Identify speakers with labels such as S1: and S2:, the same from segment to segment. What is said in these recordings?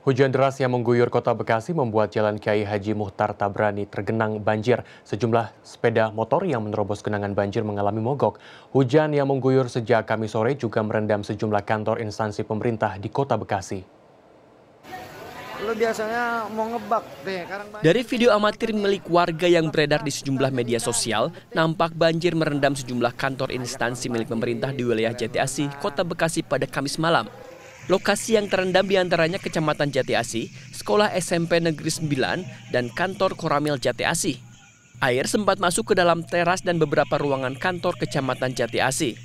S1: Hujan deras yang mengguyur kota Bekasi membuat jalan Kiai Haji Muhtar Tabrani tergenang banjir. Sejumlah sepeda motor yang menerobos genangan banjir mengalami mogok. Hujan yang mengguyur sejak kami sore juga merendam sejumlah kantor instansi pemerintah di kota Bekasi.
S2: biasanya mau ngebak deh.
S1: Dari video amatir milik warga yang
S3: beredar di sejumlah media sosial, nampak banjir merendam sejumlah kantor instansi milik pemerintah di wilayah Jati Asih, kota Bekasi pada Kamis malam. Lokasi yang terendam diantaranya Kecamatan Jati Asih, Sekolah SMP Negeri 9, dan Kantor Koramil Jati Asih. Air sempat masuk ke dalam teras dan beberapa ruangan kantor Kecamatan Jati Asih.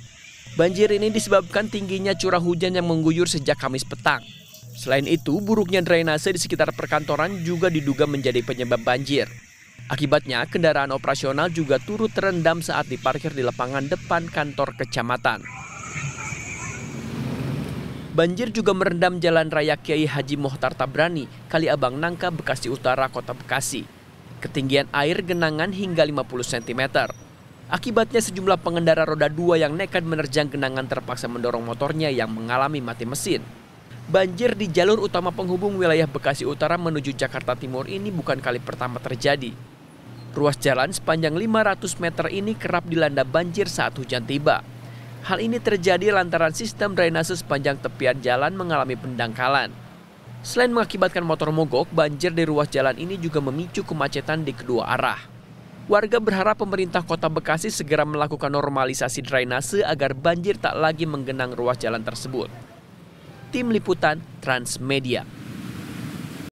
S3: Banjir ini disebabkan tingginya curah hujan yang mengguyur sejak Kamis petang. Selain itu, buruknya drainase di sekitar perkantoran juga diduga menjadi penyebab banjir. Akibatnya, kendaraan operasional juga turut terendam saat diparkir di lapangan depan kantor kecamatan. Banjir juga merendam Jalan Raya Kiai Haji Mohtar Tabrani, Kali Abang Nangka, Bekasi Utara, Kota Bekasi. Ketinggian air genangan hingga 50 cm. Akibatnya sejumlah pengendara roda dua yang nekat menerjang genangan terpaksa mendorong motornya yang mengalami mati mesin. Banjir di jalur utama penghubung wilayah Bekasi Utara menuju Jakarta Timur ini bukan kali pertama terjadi. Ruas jalan sepanjang 500 meter ini kerap dilanda banjir saat hujan tiba. Hal ini terjadi lantaran sistem drainase sepanjang tepian jalan mengalami pendangkalan. Selain mengakibatkan motor mogok, banjir di ruas jalan ini juga memicu kemacetan di kedua arah. Warga berharap pemerintah kota Bekasi segera melakukan normalisasi drainase agar banjir tak lagi menggenang ruas jalan tersebut. Tim Liputan Transmedia